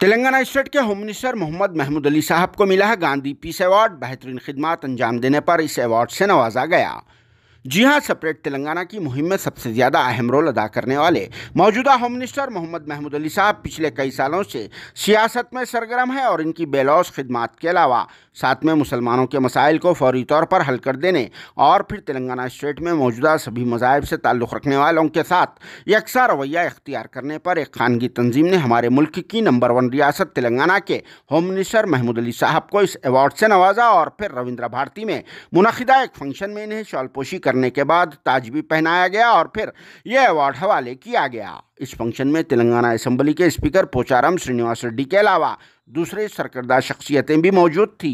Telangana state के home minister Mohammed Mahmood Ali साहब को मिला है गांधी पीस अवार्ड बेहतरीन खिदमत अंजाम देने पर इस अवार्ड से नवाजा गया जी हाँ सेपरेट तेलंगाना की मुहिम में सबसे ज़्यादा अहम रोल अदा करने वाले मौजूदा होम मिनिस्टर मोहम्मद महमूद अली साहब पिछले कई सालों से सियासत में सरगर्म है और इनकी बेलौस खिदमत के अलावा साथ में मुसलमानों के मसाइल को फौरी तौर पर हल कर देने और फिर तेलंगाना स्टेट में मौजूदा सभी मजाहब से ताल्लुक़ रखने वालों के साथ यकसा रवैया इख्तियार करने पर एक खानगी तंजीम ने हमारे मुल्क की नंबर वन रियासत तेलंगाना के होम मिनिस्टर महमूद अली साहब को इस अवार्ड से नवाजा और फिर रविंद्र भारती में मुनदा एक फंक्शन में इन्हें शॉलपोशी कर करने के बाद ताज भी पहनाया गया और फिर यह अवार्ड हवाले किया गया इस फंक्शन में तेलंगाना असम्बली के स्पीकर पोचाराम श्रीनिवास रेड्डी के अलावा दूसरे सरकरदार शख्सियतें भी मौजूद थी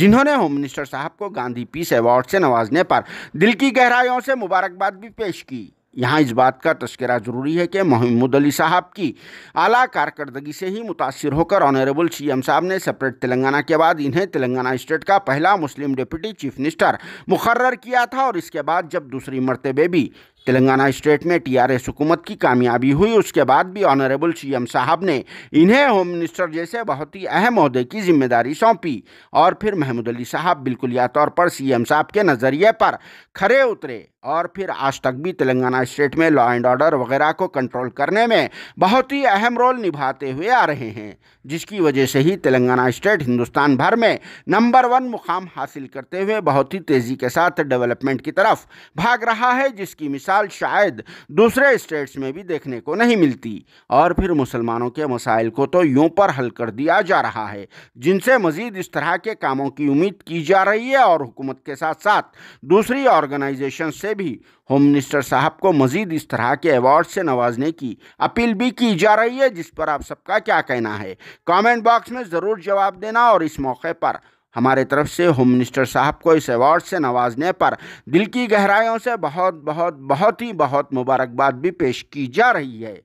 जिन्होंने होम मिनिस्टर साहब को गांधी पीस अवार्ड से नवाजने पर दिल की गहराइयों से मुबारकबाद भी पेश की यहाँ इस बात का तस्करा ज़रूरी है कि महमूद अली साहब की आला कारकर्दगी से ही मुतासर होकर ऑनरेबल सी एम साहब ने सेपरेट तेलंगाना के बाद इन्हें तेलंगाना स्टेट का पहला मुस्लिम डिप्टी चीफ मिनिस्टर मुकर्र किया था और इसके बाद जब दूसरी मरतबे भी तेलंगाना स्टेट में टीआरएस हुकूमत की कामयाबी हुई उसके बाद भी ऑनरेबल सीएम साहब ने इन्हें होम मिनिस्टर जैसे बहुत ही अहम अहदे की जिम्मेदारी सौंपी और फिर महमूद अली साहब बिल्कुल या तौर पर सीएम साहब के नज़रिए पर खड़े उतरे और फिर आज तक भी तेलंगाना स्टेट में लॉ एंड ऑर्डर वगैरह को कंट्रोल करने में बहुत ही अहम रोल निभाते हुए आ रहे हैं जिसकी वजह से ही तेलंगाना स्टेट हिंदुस्तान भर में नंबर वन मुकाम हासिल करते हुए बहुत ही तेज़ी के साथ डेवलपमेंट की तरफ भाग रहा है जिसकी मिसाल मिसाल शायद दूसरे स्टेट्स में भी देखने को नहीं मिलती और फिर मुसलमानों के मसाइल को तो यूं पर हल कर दिया जा रहा है जिनसे मजीद इस तरह के कामों की उम्मीद की जा रही है और हुकूमत के साथ साथ दूसरी ऑर्गेनाइजेशन से भी होम मिनिस्टर साहब को मजीद इस तरह के अवार्ड से नवाजने की अपील भी की जा रही है जिस पर आप सबका क्या कहना है कमेंट बॉक्स में ज़रूर जवाब देना और इस मौके पर हमारे तरफ से होम मिनिस्टर साहब को इस अवार्ड से नवाजने पर दिल की गहराइयों से बहुत बहुत बहुत ही बहुत मुबारकबाद भी पेश की जा रही है